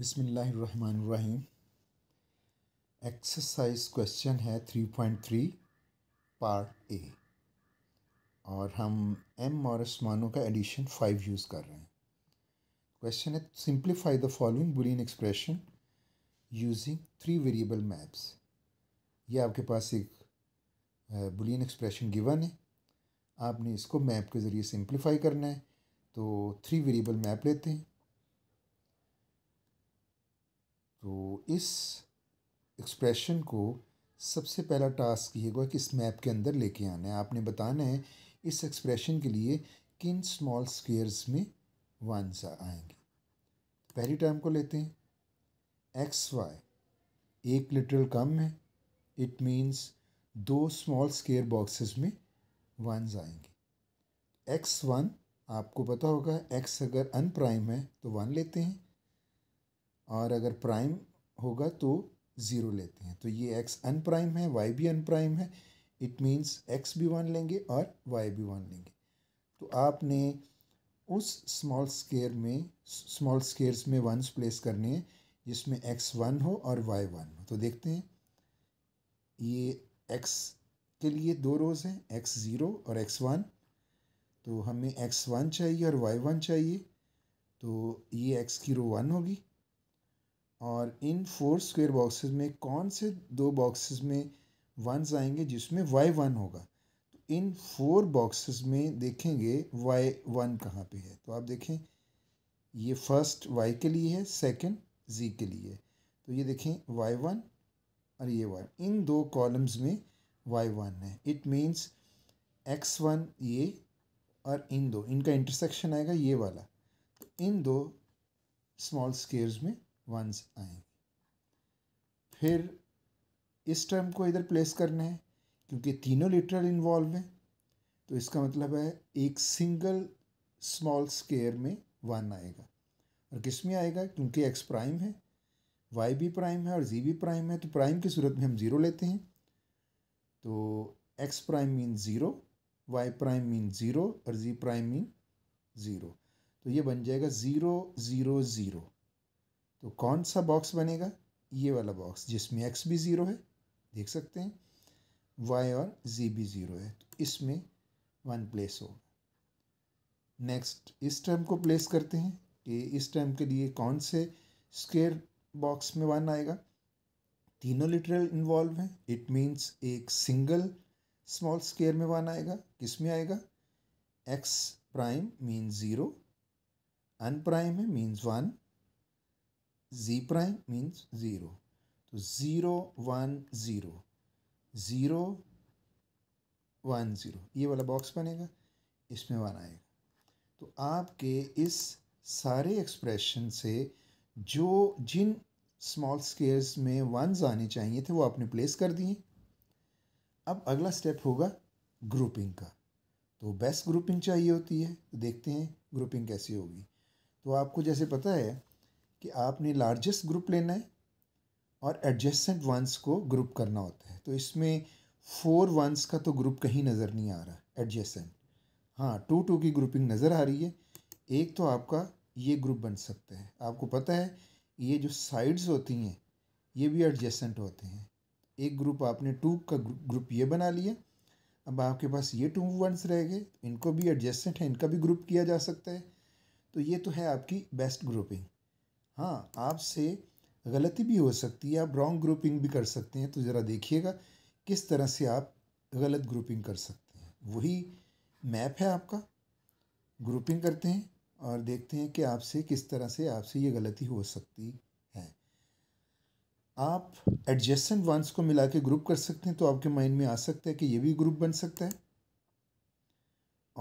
बिसमीम exercise question है three point three part A और हम एम और आसमानों का एडिशन फाइव यूज़ कर रहे हैं क्वेश्चन है simplify the following Boolean expression using three variable maps ये आपके पास एक बुलियन एक्सप्रेशन गिवन है आपने इसको मैप के ज़रिए सिंप्लीफाई करना है तो थ्री वेरिएबल मैप लेते हैं तो इस एक्सप्रेशन को सबसे पहला टास्क ये होगा कि इस मैप के अंदर लेके आना है आपने बताना है इस एक्सप्रेशन के लिए किन स्मॉल स्केयर्स में वंस आएंगे पहली टर्म को लेते हैं एक्स वाई एक लिटरल कम है इट मीन्स दो स्मॉल स्केयर बॉक्सेस में वंस आएंगे एक्स वन आपको पता होगा एक्स अगर अनप्राइम है तो वन लेते हैं और अगर प्राइम होगा तो ज़ीरो लेते हैं तो ये एक्स अन प्राइम है वाई भी अनप्राइम है इट मीन्स एक्स भी वन लेंगे और वाई भी वन लेंगे तो आपने उस स्मॉल स्केयर में स्मॉल स्केयर्स में वंस प्लेस करने हैं जिसमें एक्स वन हो और वाई वन हो तो देखते हैं ये एक्स के लिए दो रोज़ हैं एक्स ज़ीरो और एक्स वन तो हमें एक्स वन चाहिए और वाई वन चाहिए तो ये एक्स की रो वन होगी और इन फोर स्क्वेयर बॉक्सेस में कौन से दो बॉक्सेस में वंस आएंगे जिसमें वाई वन होगा तो इन फोर बॉक्सेस में देखेंगे वाई वन कहाँ पे है तो आप देखें ये फर्स्ट वाई के लिए है सेकंड जी के लिए तो ये देखें वाई वन और ये वाई इन दो कॉलम्स में वाई वन है इट मीन्स एक्स वन ये और इन दो इनका इंटरसेक्शन आएगा ये वाला तो इन दो स्मॉल स्केयर्स में वंस आएंगे फिर इस टर्म को इधर प्लेस करना है क्योंकि तीनों लिटरल इन्वॉल्व हैं तो इसका मतलब है एक सिंगल स्मॉल स्केयर में वन आएगा और किस में आएगा क्योंकि एक्स प्राइम है वाई भी प्राइम है और जी भी प्राइम है तो प्राइम की सूरत में हम ज़ीरो लेते हैं तो X prime mean zero Y prime mean zero और जी प्राइम मीन ज़ीरो तो ये बन जाएगा ज़ीरो ज़ीरो ज़ीरो तो कौन सा बॉक्स बनेगा ये वाला बॉक्स जिसमें एक्स भी ज़ीरो है देख सकते हैं वाई और जी भी ज़ीरो है तो इसमें वन प्लेस होगा नेक्स्ट इस टर्म को प्लेस करते हैं कि इस टर्म के लिए कौन से स्केयर बॉक्स में वन आएगा तीनों लिटरल इन्वॉल्व हैं इट मीन्स एक सिंगल स्मॉल स्केयर में वन आएगा किस में आएगा X prime means zero unprime है means one z prime means 0. So 0, 1, zero 0, 1, 0. ये वाला बॉक्स बनेगा इसमें वन आएगा तो आपके इस सारे एक्सप्रेशन से जो जिन स्मॉल स्केल्स में वंस आने चाहिए थे वो आपने प्लेस कर दिए अब अगला स्टेप होगा ग्रुपिंग का तो बेस्ट ग्रुपिंग चाहिए होती है तो देखते हैं ग्रुपिंग कैसी होगी तो आपको जैसे पता है कि आपने लार्जेस्ट ग्रुप लेना है और एडजस्टेंट वंस को ग्रुप करना होता है तो इसमें फोर वंस का तो ग्रुप कहीं नज़र नहीं आ रहा एडजस्टेंट हाँ टू टू की ग्रुपिंग नज़र आ रही है एक तो आपका ये ग्रुप बन सकता है आपको पता है ये जो साइड्स होती हैं ये भी एडजस्टेंट होते हैं एक ग्रुप आपने टू का ग्रुप ये बना लिया अब आपके पास ये टू वंस रह गए इनको भी एडजस्टेंट है इनका भी ग्रुप किया जा सकता है तो ये तो है आपकी बेस्ट ग्रुपिंग हाँ आपसे गलती भी हो सकती है आप रॉन्ग ग्रुपिंग भी कर सकते हैं तो ज़रा देखिएगा किस तरह से आप गलत ग्रुपिंग कर सकते हैं वही मैप है आपका ग्रुपिंग करते हैं और देखते हैं कि आपसे किस तरह से आपसे ये गलती हो सकती है आप एडजस्टेंट वंस को मिला के ग्रुप कर सकते हैं तो आपके माइंड में आ सकता है कि ये भी ग्रुप बन सकता है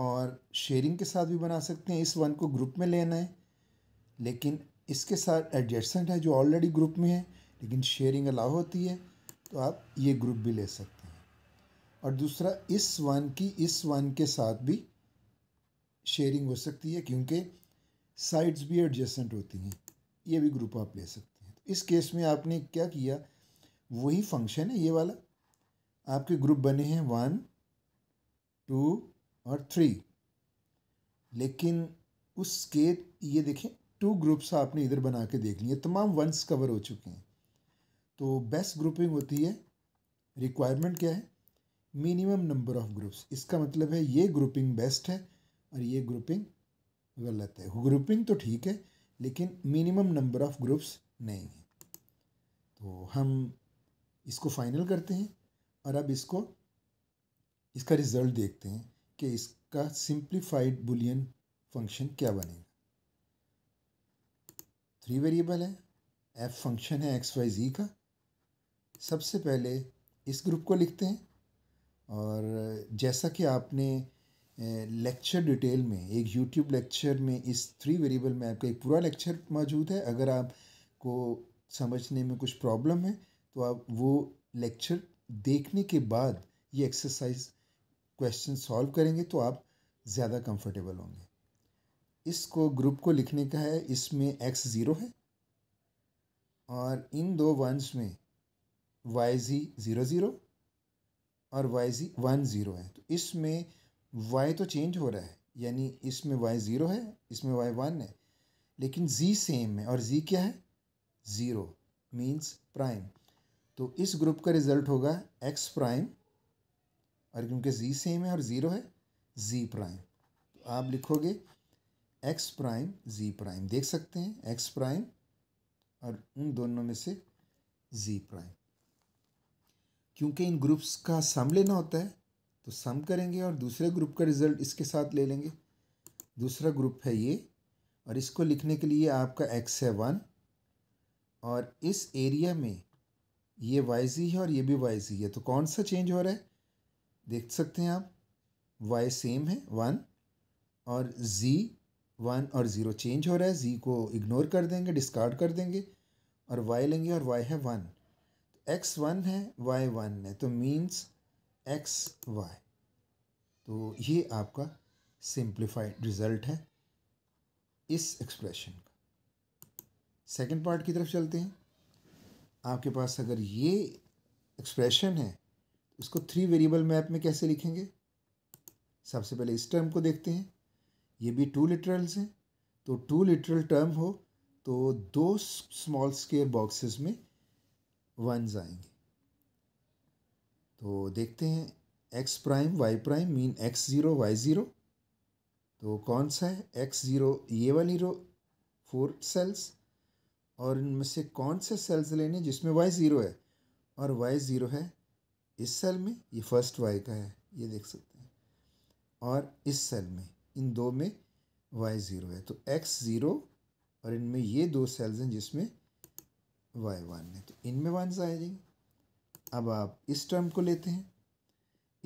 और शेयरिंग के साथ भी बना सकते हैं इस वन को ग्रुप में लेना है लेकिन इसके साथ एडजस्टमेंट है जो ऑलरेडी ग्रुप में है लेकिन शेयरिंग अलाउ होती है तो आप ये ग्रुप भी ले सकते हैं और दूसरा इस वन की इस वन के साथ भी शेयरिंग हो सकती है क्योंकि साइड्स भी एडजस्टेंट होती हैं ये भी ग्रुप आप ले सकते हैं तो इस केस में आपने क्या किया वही फंक्शन है ये वाला आपके ग्रुप बने हैं वन टू और थ्री लेकिन उसके ये देखें टू ग्रुप्स आपने इधर बना के देख लिए तमाम वंस कवर हो चुके हैं तो बेस्ट ग्रुपिंग होती है रिक्वायरमेंट क्या है मिनिमम नंबर ऑफ ग्रुप्स इसका मतलब है ये ग्रुपिंग बेस्ट है और ये ग्रुपिंग गलत है ग्रुपिंग तो ठीक है लेकिन मिनिमम नंबर ऑफ ग्रुप्स नहीं है तो हम इसको फाइनल करते हैं और अब इसको इसका रिज़ल्ट देखते हैं कि इसका सिंप्लीफाइड बुलियन फंक्शन क्या बनेगा थ्री वेरिएबल है एफ फंक्शन है एक्स वाई जी का सबसे पहले इस ग्रुप को लिखते हैं और जैसा कि आपने लेक्चर डिटेल में एक यूट्यूब लेक्चर में इस थ्री वेरिएबल में आपका एक पूरा लेक्चर मौजूद है अगर आपको समझने में कुछ प्रॉब्लम है तो आप वो लेक्चर देखने के बाद ये एक्सरसाइज क्वेश्चन सॉल्व करेंगे तो आप ज़्यादा कंफर्टेबल होंगे इसको ग्रुप को लिखने का है इसमें एक्स ज़ीरो है और इन दो वंस में वाई जी ज़ीरो ज़ीरो और वाई जी वन ज़ीरो है तो इसमें वाई तो चेंज हो रहा है यानी इसमें वाई ज़ीरो है इसमें वाई वन है लेकिन जी सेम है और जी क्या है ज़ीरो मीन्स प्राइम तो इस ग्रुप का रिज़ल्ट होगा एक्स प्राइम और क्योंकि जी सेम है और ज़ीरो है जी प्राइम तो आप लिखोगे एक्स प्राइम जी प्राइम देख सकते हैं एक्स प्राइम और उन दोनों में से जी प्राइम क्योंकि इन ग्रुप्स का सम लेना होता है तो सम करेंगे और दूसरे ग्रुप का रिजल्ट इसके साथ ले लेंगे दूसरा ग्रुप है ये और इसको लिखने के लिए आपका एक्स है वन और इस एरिया में ये वाई जी है और ये भी वाई जी है तो कौन सा चेंज हो रहा है देख सकते हैं आप वाई सेम है वन और जी वन और ज़ीरो चेंज हो रहा है जी को इग्नोर कर देंगे डिस्कार्ड कर देंगे और वाई लेंगे और वाई है वन तो एक्स वन है वाई वन है तो मीन्स एक्स वाई तो ये आपका सिंप्लीफाइड रिज़ल्ट है इस एक्सप्रेशन का सेकंड पार्ट की तरफ चलते हैं आपके पास अगर ये एक्सप्रेशन है तो इसको थ्री वेरिएबल मैप में कैसे लिखेंगे सबसे पहले इस टर्म को देखते हैं ये भी टू लिटरल्स हैं तो टू लिटरल टर्म हो तो दो स्मॉल स्केयर बॉक्सेस में वंस आएंगे तो देखते हैं X prime Y prime mean X zero Y zero तो कौन सा है एक्स ज़ीरो ये वाली रो फोर सेल्स और इनमें से कौन से सेल्स लेने जिसमें वाई ज़ीरो है और वाई ज़ीरो है इस सेल में ये फर्स्ट वाई का है ये देख सकते हैं और इस सेल में इन दो में वाई ज़ीरो है तो एक्स ज़ीरो और इनमें ये दो सेल्स हैं जिसमें वाई वन है तो इनमें वन आ जाएंगे अब आप इस टर्म को लेते हैं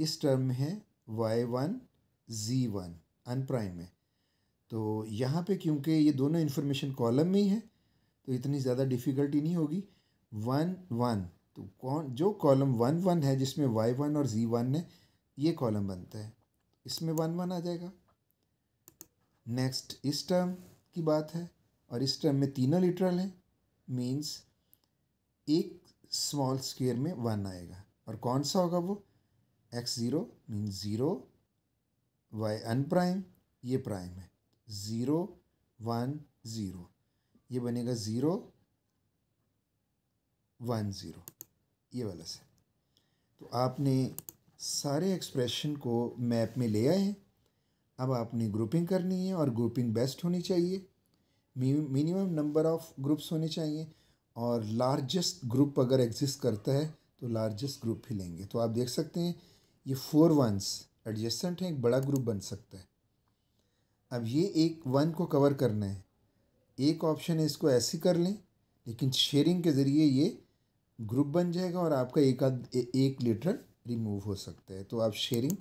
इस टर्म में है Y one Z one unprime है तो यहाँ पे क्योंकि ये दोनों इन्फॉर्मेशन कॉलम में ही है तो इतनी ज़्यादा डिफ़िकल्टी नहीं होगी वन वन तो कौन जो कॉलम वन वन है जिसमें वाई वन और जी वन है ये कॉलम बनता है इसमें वन वन आ जाएगा नेक्स्ट इस टर्म की बात है और इस टर्म में तीनों लिटरल है मीन्स एक स्मॉल स्केयर में वन आएगा और कौन सा होगा वो X zero means zero Y unprime ये प्राइम है ज़ीरो वन ज़ीरो ये बनेगा ज़ीरो वन ज़ीरो ये वाला से तो आपने सारे एक्सप्रेशन को मैप में ले आए हैं अब आपने ग्रुपिंग करनी है और ग्रुपिंग बेस्ट होनी चाहिए मिनिमम नंबर ऑफ ग्रुप्स होने चाहिए और लार्जेस्ट ग्रुप अगर एग्जिस्ट करता है तो लार्जेस्ट ग्रुप ही लेंगे तो आप देख सकते हैं ये फोर वंस एडजस्टेंट हैं एक बड़ा ग्रुप बन सकता है अब ये एक वन को कवर करना है एक ऑप्शन है इसको ऐसे कर लें लेकिन शेयरिंग के ज़रिए ये ग्रुप बन जाएगा और आपका एक आध एक लीटर रिमूव हो सकता है तो आप शेयरिंग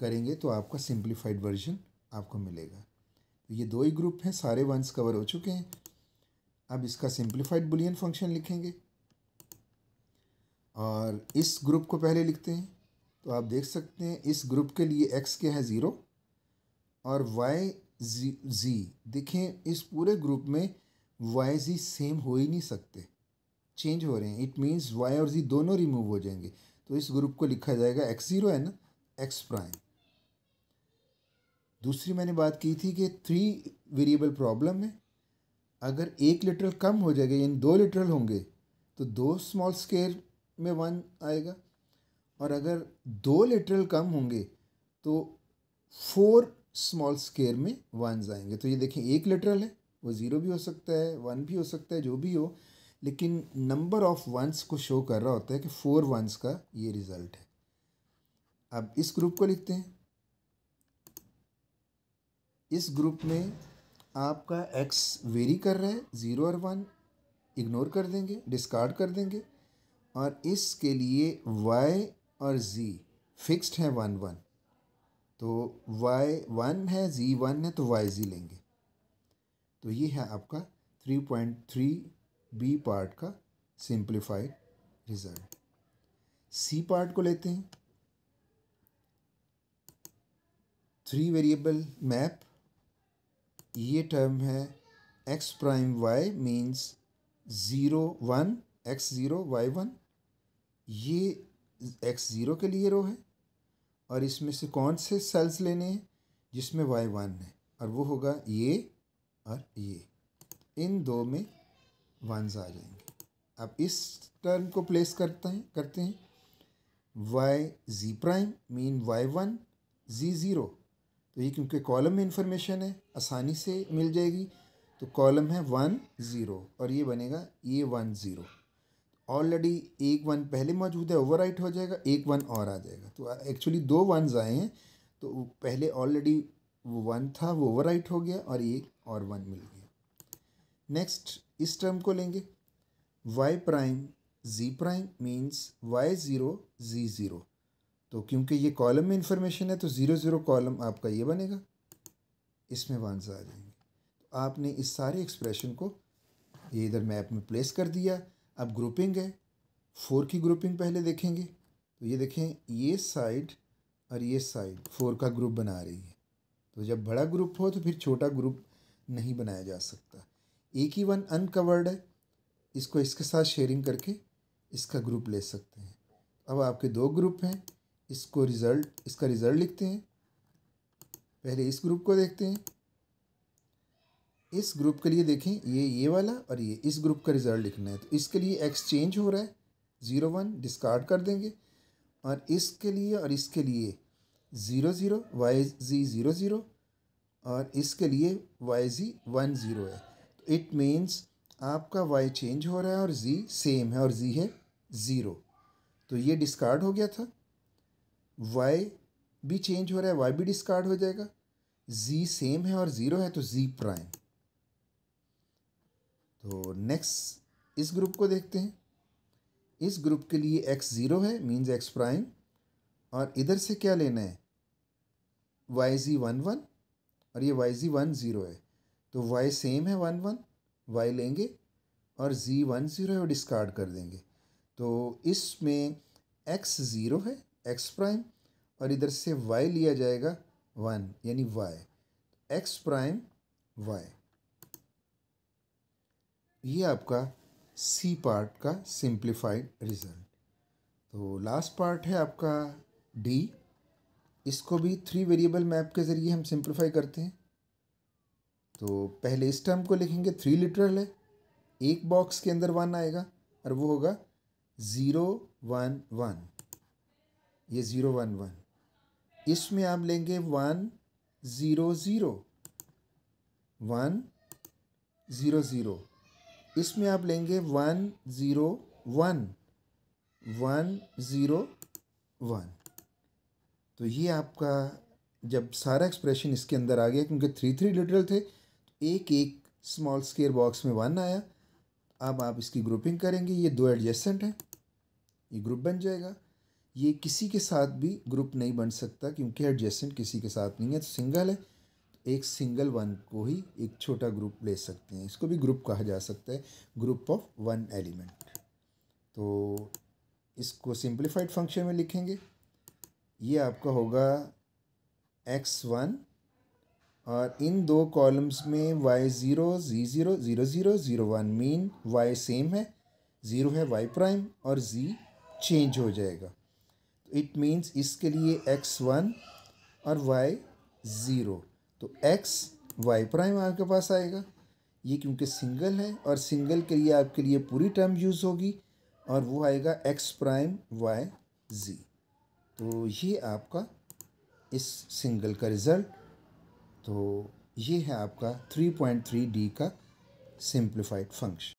करेंगे तो आपका सिंप्लीफाइड वर्जन आपको मिलेगा तो ये दो ही ग्रुप हैं सारे वंस कवर हो चुके हैं अब इसका सिंप्लीफाइड बुलियन फंक्शन लिखेंगे और इस ग्रुप को पहले लिखते हैं तो आप देख सकते हैं इस ग्रुप के लिए एक्स क्या है ज़ीरो और वाई जी जी देखें इस पूरे ग्रुप में वाई जी सेम हो ही नहीं सकते चेंज हो रहे हैं इट मीन्स वाई और जी दोनों रिमूव हो जाएंगे तो इस ग्रुप को लिखा जाएगा एक्स ज़ीरो है ना एक्स प्राइम दूसरी मैंने बात की थी कि थ्री वेरिएबल प्रॉब्लम में अगर एक लिटरल कम हो जाएगा यानी दो लिटरल होंगे तो दो स्मॉल स्केयर में वन आएगा और अगर दो लिटरल कम होंगे तो फोर स्मॉल स्केयर में वंस आएंगे तो ये देखें एक लिटरल है वो ज़ीरो भी हो सकता है वन भी हो सकता है जो भी हो लेकिन नंबर ऑफ वंस को शो कर रहा होता है कि फोर वंस का ये रिज़ल्ट है अब इस ग्रुप को लिखते हैं इस ग्रुप में आपका एक्स वेरी कर रहा है ज़ीरो और वन इग्नोर कर देंगे डिस्कार्ड कर देंगे और इसके लिए वाई और जी फिक्स्ड है वन वन तो वाई वन है जी वन है तो वाई जी लेंगे तो ये है आपका three point three B part का सिंप्लीफाइड रिजल्ट सी पार्ट को लेते हैं थ्री वेरिएबल मैप ये टर्म है X prime Y means zero one X zero Y one ये एक्स ज़ीरो के लिए रो है और इसमें से कौन से सेल्स लेने हैं जिसमें वाई वन है और वो होगा ये और ये इन दो में वनस आ जाएंगे अब इस टर्म को प्लेस करते हैं करते हैं Y Z prime mean Y one Z zero तो ये क्योंकि कॉलम में इंफॉर्मेशन है आसानी से मिल जाएगी तो कॉलम है वन ज़ीरो और ये बनेगा ये वन ज़ीरो ऑलरेडी एक वन पहले मौजूद है ओवर हो जाएगा एक वन और आ जाएगा तो एक्चुअली दो वनज आए हैं तो पहले ऑलरेडी वो वन था वो ओवर हो गया और एक और वन मिल गया नेक्स्ट इस टर्म को लेंगे Y prime Z prime means Y zero जी ज़ीरो तो क्योंकि ये कॉलम में इंफॉर्मेशन है तो ज़ीरो ज़ीरो कॉलम आपका ये बनेगा इसमें वनज़ा आ जाएंगे तो आपने इस सारे एक्सप्रेशन को ये इधर मैप में प्लेस कर दिया अब ग्रुपिंग है फोर की ग्रुपिंग पहले देखेंगे तो ये देखें ये साइड और ये साइड फोर का ग्रुप बना रही है तो जब बड़ा ग्रुप हो तो फिर छोटा ग्रुप नहीं बनाया जा सकता एक ही वन अनकवर्ड है इसको इसके साथ शेयरिंग करके इसका ग्रुप ले सकते हैं अब आपके दो ग्रुप हैं इसको रिज़ल्ट इसका रिज़ल्ट लिखते हैं पहले इस ग्रुप को देखते हैं इस ग्रुप के लिए देखें ये ये वाला और ये इस ग्रुप का रिज़ल्ट लिखना है तो इसके लिए एक्सचेंज हो रहा है ज़ीरो वन डिस्कार्ड कर देंगे और इसके लिए और इसके लिए zero zero Y Z zero zero और इसके लिए वाई जी वन ज़ीरो है तो इट मीन्स आपका वाई चेंज हो रहा है और जी सेम है और जी है ज़ीरो तो ये डिस्कार्ड हो गया था वाई भी चेंज हो रहा है वाई भी डिस्कार्ड हो जाएगा जी सेम है और ज़ीरो है तो जी प्राइम तो नेक्स्ट इस ग्रुप को देखते हैं इस ग्रुप के लिए एक्स ज़ीरो है मीन्स एक्स प्राइम और इधर से क्या लेना है वाई जी वन वन और ये वाई जी वन ज़ीरो है तो वाई सेम है वन वन वाई लेंगे और जी वन ज़ीरो है वो डिस्कार्ड कर देंगे तो इसमें एक्स ज़ीरो है एक्स प्राइम और इधर से वाई लिया जाएगा वन यानी वाई एक्स प्राइम वाई ये आपका सी पार्ट का सिंप्लीफाइड रिजल्ट तो लास्ट पार्ट है आपका डी इसको भी थ्री वेरिएबल मैप के ज़रिए हम सिंप्लीफाई करते हैं तो पहले इस टर्म को लिखेंगे थ्री लिटरल है एक बॉक्स के अंदर वन आएगा और वो होगा ज़ीरो वन वन ये ज़ीरो वन वन इसमें आप लेंगे one zero zero one zero zero इसमें आप लेंगे one zero one one zero one तो ये आपका जब सारा एक्सप्रेशन इसके अंदर आ गया क्योंकि थ्री थ्री लिटरल थे तो एक एक स्मॉल स्केयर बॉक्स में वन आया अब आप इसकी ग्रुपिंग करेंगे ये दो एडजस्टेंट हैं ये ग्रुप बन जाएगा ये किसी के साथ भी ग्रुप नहीं बन सकता क्योंकि एडजेसेंट किसी के साथ नहीं है तो सिंगल है तो एक सिंगल वन को ही एक छोटा ग्रुप ले सकते हैं इसको भी ग्रुप कहा जा सकता है ग्रुप ऑफ वन एलिमेंट तो इसको सिंप्लीफाइड फंक्शन में लिखेंगे ये आपका होगा एक्स वन और इन दो कॉलम्स में वाई ज़ीरो जी zero zero zero zero one mean Y same है ज़ीरो है वाई प्राइम और जी चेंज हो जाएगा इट मीन्स इसके लिए एक्स वन और वाई ज़ीरो तो एक्स वाई प्राइम आपके पास आएगा ये क्योंकि सिंगल है और सिंगल के लिए आपके लिए पूरी टर्म यूज़ होगी और वो आएगा एक्स प्राइम वाई जी तो ये आपका इस सिंगल का रिज़ल्ट तो ये है आपका थ्री पॉइंट थ्री डी का सिंप्लीफाइड फंक्शन